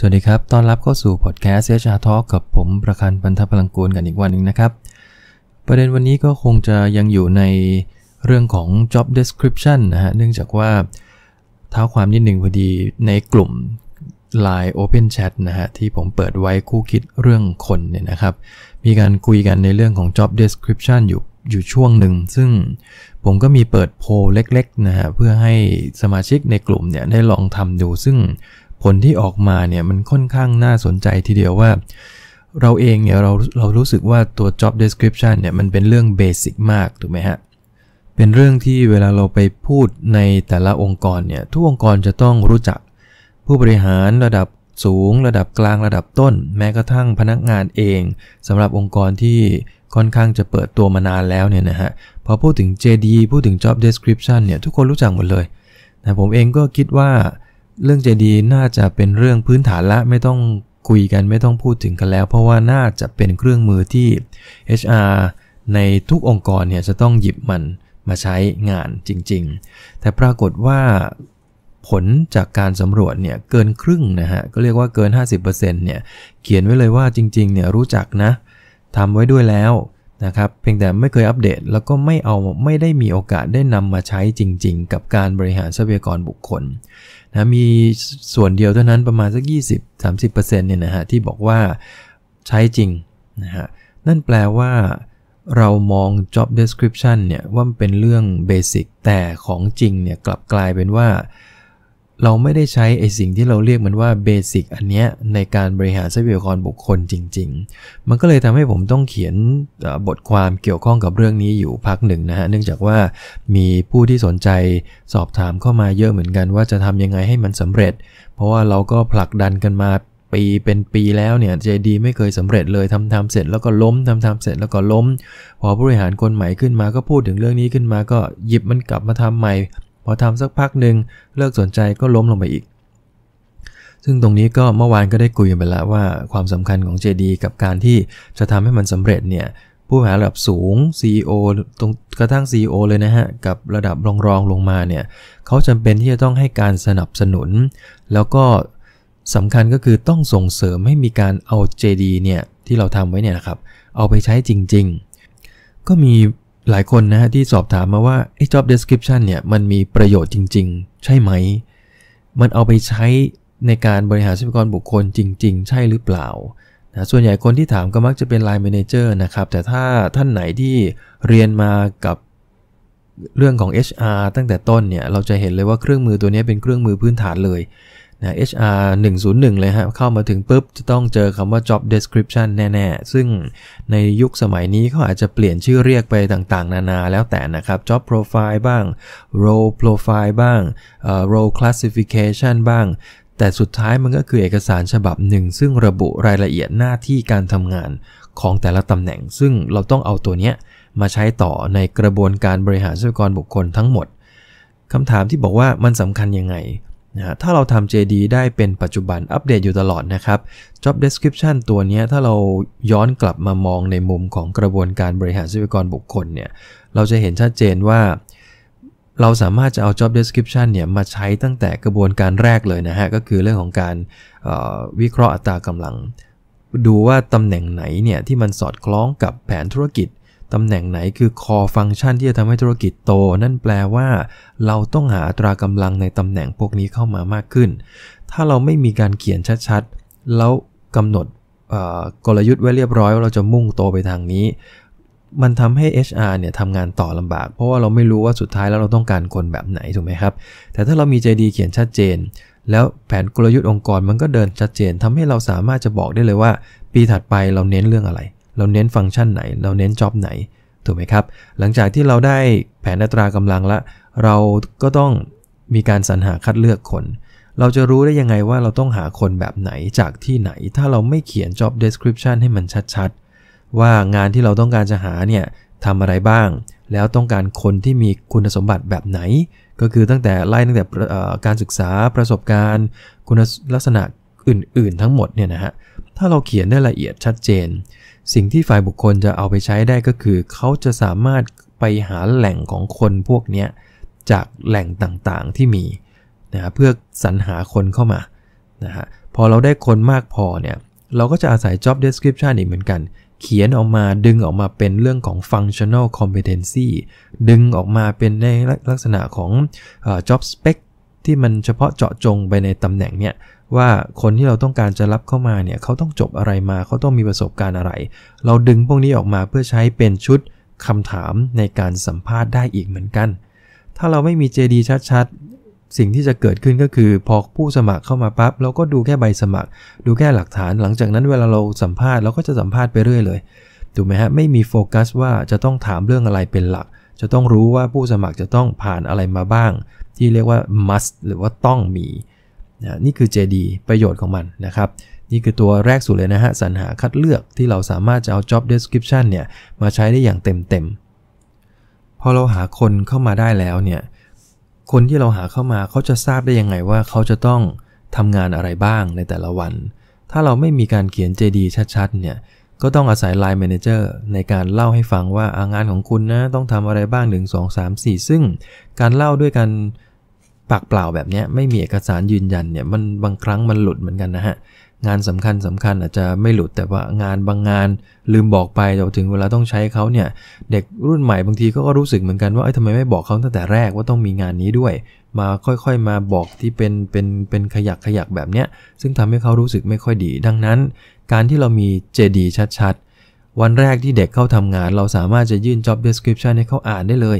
สวัสดีครับต้อนรับเข้าสู่พอดแคสต์เซชาทอกับผมประคันพันธพลังกูลกันอีกวันหนึ่งนะครับ ประเด็นวันนี้ก็คงจะยังอยู่ในเรื่องของ job description นะฮะ เนื่องจากว่าเท้าความนิดหนึ่งพอดีในกลุ่ม Line Open Chat นะฮะที่ผมเปิดไว้คู่คิดเรื่องคนเนี่ยนะครับ มีการคุยกันในเรื่องของ job description อยู่อยู่ช่วงหนึ่ง ซึ่งผมก็มีเปิดโพลเล็กๆนะฮะเพื่อให้สมาชิกในกลุ่มเนี่ยได้ลองทำดู ซึ่งผลที่ออกมาเนี่ยมันค่อนข้างน่าสนใจทีเดียวว่า เราเองเนี่ยเราเรารู้สึกว่าตัว job description เนี่ยมันเป็นเรื่องเบสิกมาก ถูกไหมฮะ เป็นเรื่องที่เวลาเราไปพูดในแต่ละองค์กรเนี่ยทุกองค์กรจะต้องรู้จัก ผู้บริหารระดับสูง ระดับกลางระดับต้น แม้กระทั่งพนักงานเองสำหรับองค์กรที่ค่อนข้างจะเปิดตัวมานานแล้วเนี่ยนะฮะพอพูดถึง JD พูดถึง Job Description เนี่ยทุกคนรู้จักหมดเลยนะผมเองก็คิดว่าเรื่องเจดีน่าจะเป็นเรื่องพื้นฐานละไม่ต้องคุยกันไม่ต้องพูดถึงกันแล้ว เพราะว่าน่าจะเป็นเครื่องมือที่ HR ในทุกองค์กรเนี่ยจะต้องหยิบมันมาใช้งานจริงๆ แต่ปรากฏว่าผลจากการสำรวจเนี่ยเกินครึ่งนะฮะ ก็เรียกว่าเกิน 50%เนี่ยเขียนไว้เลยว่าจริงๆเนี่ยรู้จักนะทำไว้ด้วยแล้วนะครับเพียงแต่ไม่เคยอัปเดตแล้วก็ไม่เอาไม่ได้มีโอกาสได้นำมาใช้จริงๆกับการบริหารทรัพยากรบุคคลนะมีส่วนเดียวเท่านั้นประมาณสัก 20-30%เนี่ยนะฮะที่บอกว่าใช้จริงนะฮะนั่นแปลว่าเรามอง job description เนี่ยว่าเป็นเรื่องเบสิกแต่ของจริงเนี่ยกลับกลายเป็นว่าเราไม่ได้ใช้ไอสิ่งที่เราเรียกมันว่าเบสิกอันเนี้ยในการบริหารทรัพยากรบุคคลจริง ๆ มันก็เลยทำให้ผมต้องเขียนบทความเกี่ยวข้องกับเรื่องนี้อยู่พักหนึ่งนะฮะ เนื่องจากว่ามีผู้ที่สนใจสอบถามเข้ามาเยอะเหมือนกัน ว่าจะทำยังไงให้มันสำเร็จ เพราะว่าเราก็ผลักดันกันมาปีเป็นปีแล้วเนี่ยเจดีไม่เคยสำเร็จเลยทำทำเสร็จแล้วก็ล้มทำทำเสร็จแล้วก็ล้ม พอผู้บริหารคนใหม่ขึ้นมาก็พูดถึงเรื่องนี้ขึ้นมา ก็หยิบมันกลับมาทำใหม่พอทำสักพักหนึ่งเลิกสนใจก็ล้มลงไปอีก ซึ่งตรงนี้ก็เมื่อวานก็ได้คุยไปแล้วว่าความสำคัญของ JD กับการที่จะทำให้มันสำเร็จเนี่ยผู้หาระดับสูง CEO ตรงกระทั่ง CEO เลยนะฮะ กับระดับรองรองลงมาเนี่ยเขาจำเป็นที่จะต้องให้การสนับสนุน แล้วก็สำคัญก็คือต้องส่งเสริมให้มีการเอา JD เนี่ยที่เราทำไว้เนี่ยนะครับ เอาไปใช้จริง ๆ ก็มีหลายคนนะฮะที่สอบถามมาว่าไอ้ job description เนี่ยมันมีประโยชน์จริง ๆ ใช่ไหม มันเอาไปใช้ในการบริหารทรัพยากรบุคคลจริง ๆ ใช่หรือเปล่านะส่วนใหญ่คนที่ถามก็มักจะเป็น line manager นะครับแต่ถ้าท่านไหนที่เรียนมากับเรื่องของ HR ตั้งแต่ต้นเนี่ยเราจะเห็นเลยว่าเครื่องมือตัวนี้เป็นเครื่องมือพื้นฐานเลยนะ HR 101เลยฮะเข้ามาถึงปุ๊บ จะต้องเจอคำว่า job description แน่ ๆ ซึ่งในยุคสมัยนี้เขาอาจจะเปลี่ยนชื่อเรียกไปต่างๆ นานาแล้วแต่นะครับ job profile บ้าง role profile บ้าง role classification บ้าง แต่สุดท้ายมันก็คือเอกสารฉบับหนึ่งซึ่งระบุรายละเอียดหน้าที่การทำงาน ของแต่ละตำแหน่ง ซึ่งเราต้องเอาตัวเนี้ยมาใช้ต่อในกระบวนการบริหารทรัพยากรบุคคลทั้งหมดคำถามที่บอกว่ามันสำคัญยังไงนะถ้าเราทำ JD ได้เป็นปัจจุบันอัปเดตอยู่ตลอดนะครับ job description ตัวนี้ถ้าเราย้อนกลับมามองในมุมของกระบวนการบริหารทรัพยากรบุคคลเนี่ย เราจะเห็นชัดเจนว่า เราสามารถจะเอา job description เนี่ยมาใช้ตั้งแต่กระบวนการแรกเลยนะฮะ ก็คือเรื่องของการวิเคราะห์อัตรากำลัง ดูว่าตำแหน่งไหนเนี่ยที่มันสอดคล้องกับแผนธุรกิจตำแหน่งไหนคือ core function ที่จะทำให้ธุรกิจโต นั่นแปลว่าเราต้องหาตรากำลังในตำแหน่งพวกนี้เข้ามามากขึ้น ถ้าเราไม่มีการเขียนชัด ๆ แล้วกำหนดกลยุทธ์ไว้เรียบร้อย ว่าเราจะมุ่งโตไปทางนี้ มันทำให้ HR เนี่ยทำงานต่อลำบาก เพราะว่าเราไม่รู้ว่าสุดท้ายแล้วเราต้องการคนแบบไหน ถูกไหมครับ แต่ถ้าเรามีใจดีเขียนชัดเจน แล้วแผนกลยุทธ์องค์กรมันก็เดินชัดเจน ทำให้เราสามารถจะบอกได้เลยว่า ปีถัดไปเราเน้นเรื่องอะไรเราเน้นฟังก์ชันไหน เราเน้นจ็อบไหน ถูกไหมครับ หลังจากที่เราได้แผนอัตรากำลังละ เราก็ต้องมีการสรรหาคัดเลือกคน เราจะรู้ได้ยังไงว่าเราต้องหาคนแบบไหนจากที่ไหน ถ้าเราไม่เขียน job description ให้มันชัดๆ ว่างานที่เราต้องการจะหาเนี่ยทำอะไรบ้าง แล้วต้องการคนที่มีคุณสมบัติแบบไหน ก็คือตั้งแต่ไล่ตั้งแต่การศึกษาประสบการณ์ คุณลักษณะอื่นๆ ทั้งหมดเนี่ยนะฮะ ถ้าเราเขียนได้ละเอียดชัดเจนสิ่งที่ฝ่ายบุคคลจะเอาไปใช้ได้ก็คือเขาจะสามารถไปหาแหล่งของคนพวกนี้จากแหล่งต่างๆที่มีนะเพื่อสรรหาคนเข้ามานะฮะพอเราได้คนมากพอเนี่ยเราก็จะอาศัย job description อีกเหมือนกัน เขียนออกมาดึงออกมาเป็นเรื่องของ functional competency ดึงออกมาเป็นในลักษณะของ job spec ที่มันเฉพาะเจาะจงไปในตำแหน่งเนี่ยว่าคนที่เราต้องการจะรับเข้ามาเนี่ย เขาต้องจบอะไรมาเขาต้องมีประสบการณ์อะไร เราดึงพวกนี้ออกมาเพื่อใช้เป็นชุดคำถามในการสัมภาษณ์ได้อีกเหมือนกัน ถ้าเราไม่มีเจดีชัดๆ สิ่งที่จะเกิดขึ้นก็คือพอผู้สมัครเข้ามาปั๊บเราก็ดูแค่ใบสมัคร ดูแค่หลักฐาน หลังจากนั้นเวลาเราสัมภาษณ์เราก็จะสัมภาษณ์ไปเรื่อยเลยถูกไหมฮะไม่มีโฟกัสว่าจะต้องถามเรื่องอะไรเป็นหลัก จะต้องรู้ว่าผู้สมัครจะต้องผ่านอะไรมาบ้าง ที่เรียกว่า must หรือว่าต้องมีนะนี่คือเจดีประโยชน์ของมันนะครับ นี่คือตัวแรกสุดเลยนะฮะสรรหาคัดเลือกที่เราสามารถจะเอา job description เนี่ย มาใช้ได้อย่างเต็มเต็มพอเราหาคนเข้ามาได้แล้วเนี่ย คนที่เราหาเข้ามาเขาจะทราบได้ยังไงว่าเขาจะต้องทำงานอะไรบ้างในแต่ละวัน ถ้าเราไม่มีการเขียน JD ชัดๆเนี่ย ก็ต้องอาศัย Line Manager ในการเล่าให้ฟังว่าางานของคุณนะต้องทำอะไรบ้าง1 2 3 4ซึ่งการเล่าด้วยการปากเปล่าแบบนี้ไม่มีเอกสารยืนยันเนี่ยมันบางครั้งมันหลุดเหมือนกันนะฮะงานสำคัญสำคัญอาจจะไม่หลุดแต่ว่างานบางงานลืมบอกไปจนถึงเวลาต้องใช้เขาเนี่ยเด็กรุ่นใหม่บางทีก็รู้สึกเหมือนกันว่าเอ้ทำไมไม่บอกเขาตั้งแต่แรกว่าต้องมีงานนี้ด้วย มาค่อยๆมาบอกที่เป็นเป็นเป็นขยักขยักแบบเนี้ยซึ่งทำให้เขารู้สึกไม่ค่อยดี ดังนั้น การที่เรามีเจดีชัด ๆ วันแรกที่เด็กเข้าทำงาน เราสามารถจะยื่น job description ให้เขาอ่านได้เลย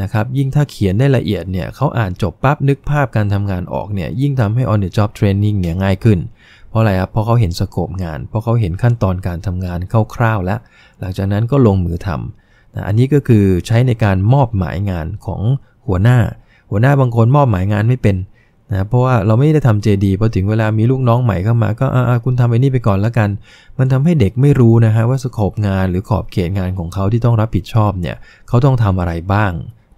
นะครับยิ่งถ้าเขียนได้ละเอียดเนี่ยเขาอ่านจบปั๊บนึกภาพการทำงานออกเนี่ยยิ่งทำให้ on the job training เนี่ยง่ายขึ้น เพราะอะไรครับเพราะเขาเห็นสโคปงาน เพราะเขาเห็นขั้นตอนการทำงานคร่าวๆแล้ว หลังจากนั้นก็ลงมือทำนะอันนี้ก็คือใช้ในการมอบหมายงานของหัวหน้า หัวหน้าบางคนมอบหมายงานไม่เป็นนะเพราะว่าเราไม่ได้ทำ JD พอถึงเวลามีลูกน้องใหม่เข้ามาก็อาคุณทำไอ้นี่ไปก่อนแล้วกัน มันทำให้เด็กไม่รู้นะฮะว่าสโคปงานหรือขอบเขตงานของเขาที่ต้องรับผิดชอบเนี่ยเขาต้องทำอะไรบ้าง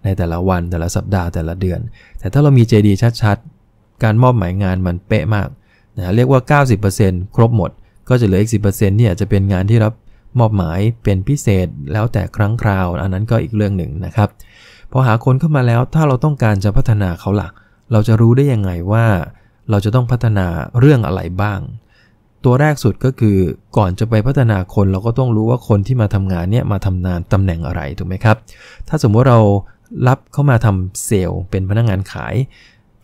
ในแต่ละวันแต่ละสัปดาห์แต่ละเดือน แต่ถ้าเรามี JD ชัดๆ การมอบหมายงานมันเป๊ะมากนะเรียกว่า 90%ครบหมดก็จะเหลืออีก10%เนี่ยจะเป็นงานที่รับมอบหมายเป็นพิเศษแล้วแต่ครั้งคราว อันนั้นก็อีกเรื่องหนึ่งนะครับ พอหาคนเข้ามาแล้วถ้าเราต้องการจะพัฒนาเขาหลัก เราจะรู้ได้ยังไงว่า เราจะต้องพัฒนาเรื่องอะไรบ้าง ตัวแรกสุดก็คือก่อนจะไปพัฒนาคน เราก็ต้องรู้ว่าคนที่มาทำงานเนี่ยมาทำงานตำแหน่งอะไรถูกไหมครับ ถ้าสมมติเรารับเข้ามาทำเซลล์เป็นพนักงงานขาย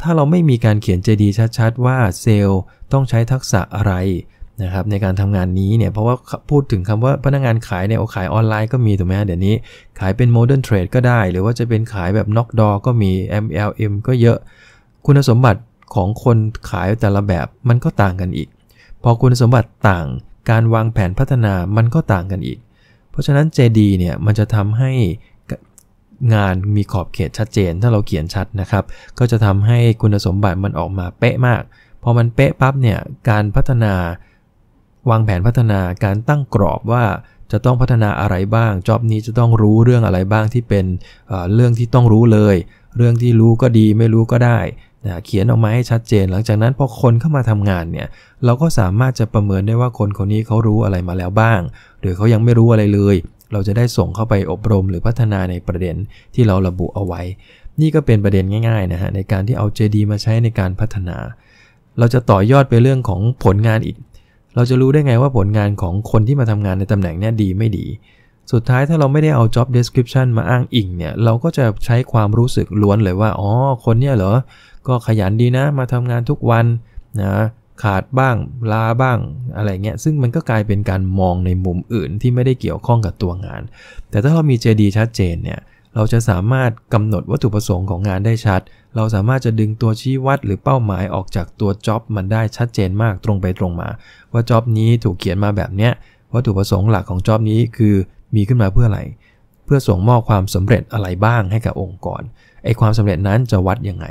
ถ้าเราไม่มีการเขียนใจดีชัด ๆ ว่าเซลล์ต้องใช้ทักษะอะไรนะครับในการทำงานนี้เนี่ย เพราะว่าพูดถึงคำว่าพนักงานขายเนี่ยเอาขายออนไลน์ก็มีถูกไหมเดี๋ยวนี้ขายเป็นโมเดิร์นเทรดก็ได้ หรือว่าจะเป็นขายแบบน็อกดอก็มี MLM ก็เยอะ คุณสมบัติของคนขายแต่ละแบบมันก็ต่างกันอีก พอคุณสมบัติต่างการวางแผนพัฒนามันก็ต่างกันอีก เพราะฉะนั้นเจดีเนี่ยมันจะทำให้งานมีขอบเขตชัดเจน ถ้าเราเขียนชัดนะครับ ก็จะทำให้คุณสมบัติมันออกมาเป๊ะมาก พอ มันเป๊ะปั๊บเนี่ย การพัฒนา วางแผนพัฒนาการตั้งกรอบว่าจะต้องพัฒนาอะไรบ้าง จอบนี้จะต้องรู้เรื่องอะไรบ้างที่เป็นเรื่องที่ต้องรู้เลย เรื่องที่รู้ก็ดีไม่รู้ก็ได้นะเขียนออกมาให้ชัดเจน หลังจากนั้นพอคนเข้ามาทำงานเนี่ยเราก็สามารถจะประเมินได้ว่าคนคนนี้เขารู้อะไรมาแล้วบ้าง หรือเขายังไม่รู้อะไรเลยเราจะได้ส่งเข้าไปอบรมหรือพัฒนาในประเด็นที่เราระบุเอาไว้ นี่ก็เป็นประเด็นง่ายๆนะฮะในการที่เอาเจดีมาใช้ในการพัฒนา เราจะต่อยอดไปเรื่องของผลงานอีก เราจะรู้ได้ไงว่าผลงานของคนที่มาทำงานในตำแหน่งนี้ดีไม่ดี สุดท้ายถ้าเราไม่ได้เอา job description มาอ้างอิงเนี่ย เราก็จะใช้ความรู้สึกล้วนเลยว่า อ๋อ คนเนี้ยเหรอ ก็ขยันดีนะมาทำงานทุกวันนะขาดบ้าง ลาบ้าง อะไรเงี้ยซึ่งมันก็กลายเป็นการมองในมุมอื่นที่ไม่ได้เกี่ยวข้องกับตัวงาน แต่ถ้าเรามี JD ชัดเจนเนี่ยเราจะสามารถกำหนดวัตถุประสงค์ของงานได้ชัด เราสามารถจะดึงตัวชี้วัดหรือเป้าหมายออกจากตัวจ็อบมันได้ชัดเจนมากตรงไปตรงมา ว่าจ็อบนี้ถูกเขียนมาแบบเนี้ยวัตถุประสงค์หลักของจ็อบนี้คือมีขึ้นมาเพื่ออะไรเพื่อส่งมอบความสำเร็จอะไรบ้างให้กับองค์กรไอความสำเร็จนั้นจะวัดยังไง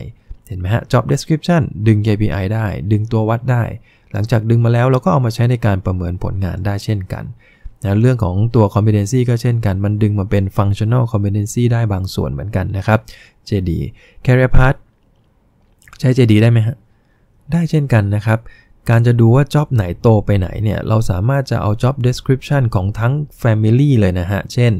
เห็นไหมฮะ job description ดึง KPI ได้ ดึงตัววัดได้ หลังจากดึงมาแล้วเราก็เอามาใช้ในการประเมินผลงานได้เช่นกันนะเรื่องของตัว competency ก็เช่นกัน มันดึงมาเป็น functional competency ได้บางส่วนเหมือนกันนะครับ JD career path ใช้ JD ได้ไหมฮะ ได้เช่นกันนะครับการจะดูว่าจ็อบไหนโตไปไหนเนี่ย เราสามารถจะเอา job description ของทั้ง family เลยนะฮะ เช่น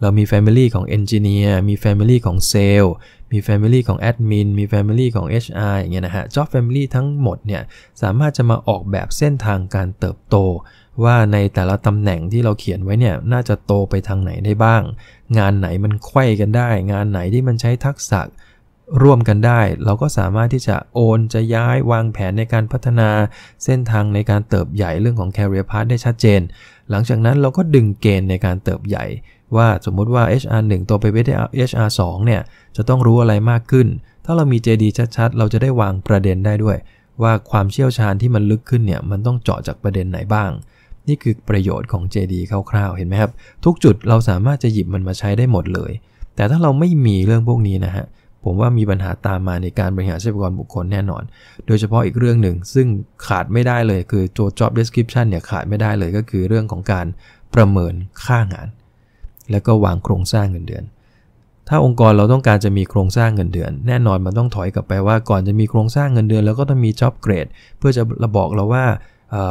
เรามี family ของ engineer มี family ของ sale มี family ของ admin มี family ของ HR อย่างเงี้ยนะฮะ job family ทั้งหมดเนี่ย สามารถจะมาออกแบบเส้นทางการเติบโต ว่าในแต่ละตำแหน่งที่เราเขียนไว้เนี่ย น่าจะโตไปทางไหนได้บ้าง งานไหนมันไขว้กันได้ งานไหนที่มันใช้ทักษะร่วมกันได้ เราก็สามารถที่จะโอน จะย้ายวางแผนในการพัฒนา เส้นทางในการเติบใหญ่เรื่องของ Career Path ได้ชัดเจน หลังจากนั้นเราก็ดึงเกณฑ์ในการเติบใหญ่ ว่าสมมุติว่า HR 1ตัวไปเปด้ HR 2เนี่ย จะต้องรู้อะไรมากขึ้น ถ้าเรามี JD ชัดๆ เราจะได้วางประเด็นได้ด้วย ว่าความเชี่ยวชาญที่มันลึกขึ้นเนี่ย มันต้องเจาะจากประเด็นไหนบ้าง นี่คือประโยชน์ของ JD คร่าวๆเห็นไหมครับ ทุกจุดเราสามารถจะหยิบมันมาใช้ได้หมดเลย แต่ถ้าเราไม่มีเรื่องพวกนี้นะฮะเผมว่ามีปัญหาตามมาในการบริหารทรัพยากรบุคคลแน่นอน โดยเฉพาะอีกเรื่องหนึ่งซึ่งขาดไม่ได้เลย คือโจ job description เนี่ยขาดไม่ได้เลยก็คือเรื่องของการประเมินค่างาน แล้วก็วางโครงสร้างเงินเดือน ถ้าองค์กรเราต้องการจะมีโครงสร้างเงินเดือน แน่นอนมันต้องถอยกลับไปว่าก่อนจะมีโครงสร้างเงินเดือน แล้วก็ต้องมี job grade เพื่อจะระบอกเราว่า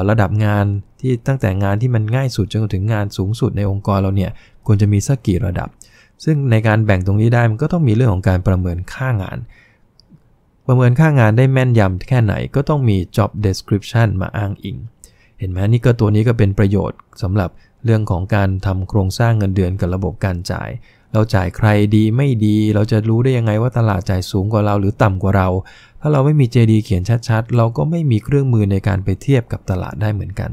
ระดับงานที่ตั้งแต่งานที่มันง่ายสุดจนถึงงานสูงสุดในองค์กรเราเนี่ยควรจะมีสักกี่ระดับซึ่งในการแบ่งตรงนี้ได้มันก็ต้องมีเรื่องของการประเมินค่างาน ประเมินค่างานได้แม่นยำแค่ไหนก็ต้องมี job description มาอ้างอิง เห็นไหมนี่ก็ตัวนี้ก็เป็นประโยชน์สำหรับเรื่องของการทำโครงสร้างเงินเดือนกับระบบการจ่าย เราจ่ายใครดีไม่ดี เราจะรู้ได้ยังไงว่าตลาดจ่ายสูงกว่าเราหรือต่ำกว่าเรา ถ้าเราไม่มี JD เขียนชัด ๆ เราก็ไม่มีเครื่องมือในการไปเทียบกับตลาดได้เหมือนกัน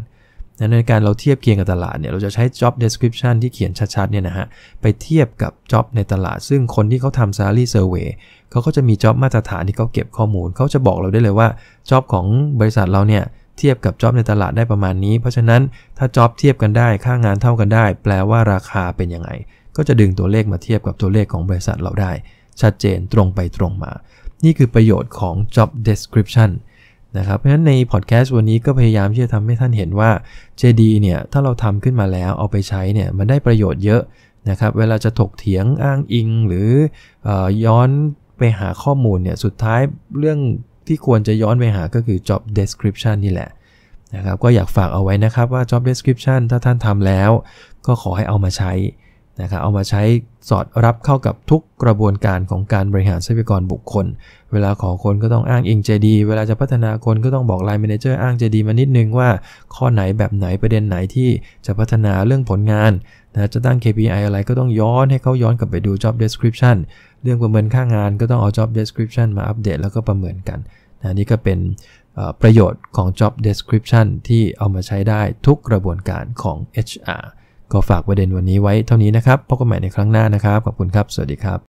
ในการเราเทียบเคียงกับตลาดเนี่ย เราจะใช้ job description ที่เขียนชัดๆ เนี่ยนะฮะ ไปเทียบกับ job ในตลาด ซึ่งคนที่เขาทำ salary survey เขาก็จะมี job มาตรฐานที่เขาเก็บข้อมูล เขาจะบอกเราได้เลยว่า job ของบริษัทเราเนี่ย เทียบกับ job ในตลาดได้ประมาณนี้ เพราะฉะนั้นถ้า job เทียบกันได้ ค่างานเท่ากันได้ แปลว่าราคาเป็นยังไง ก็จะดึงตัวเลขมาเทียบกับตัวเลขของบริษัทเราได้ ชัดเจนตรงไปตรงมา นี่คือประโยชน์ของ job description นะครับเพราะฉะนั้นในพอดแคสต์วันนี้ก็พยายามที่จะทำให้ท่านเห็นว่าเจดีเนี่ยถ้าเราทำขึ้นมาแล้วเอาไปใช้เนี่ยมันได้ประโยชน์เยอะนะครับเวลาจะถกเถียงอ้างอิงหรืออย้อนไปหาข้อมูลเนี่ยสุดท้ายเรื่องที่ควรจะย้อนไปหาก็คือ job description นี่แหละนะครับก็อยากฝากเอาไว้นะครับ ว่า job description ถ้าท่านทำแล้ว ก็ขอให้เอามาใช้นะครับเอามาใช้สอดรับเข้ากับทุกกระบวนการของการบริหารทรัพยากรบุคคลเวลาขอคนก็ต้องอ้างอิงดี เวลาจะพัฒนาคนก็ต้องบอกไลน์แมเนเจอร์อ้างใจดีมานิดนึงว่า ข้อไหนแบบไหนประเด็นไหนที่จะพัฒนาเรื่องผลงานนะจะตั้ง KPI อะไรก็ต้องย้อนให้เขาย้อนกลับไปดู job description เรื่องประเมินค่างานก็ต้องเอา job description มาอัปเดต แล้วก็ประเมินกันนะนี่ก็เป็นประโยชน์ของ job description ที่เอามาใช้ได้ทุกกระบวนการของ HR ก็ฝากประเด็นวันนี้ไว้เท่านี้นะครับ พบกันใหม่ในครั้งหน้านะครับ ขอบคุณครับ สวัสดีครับ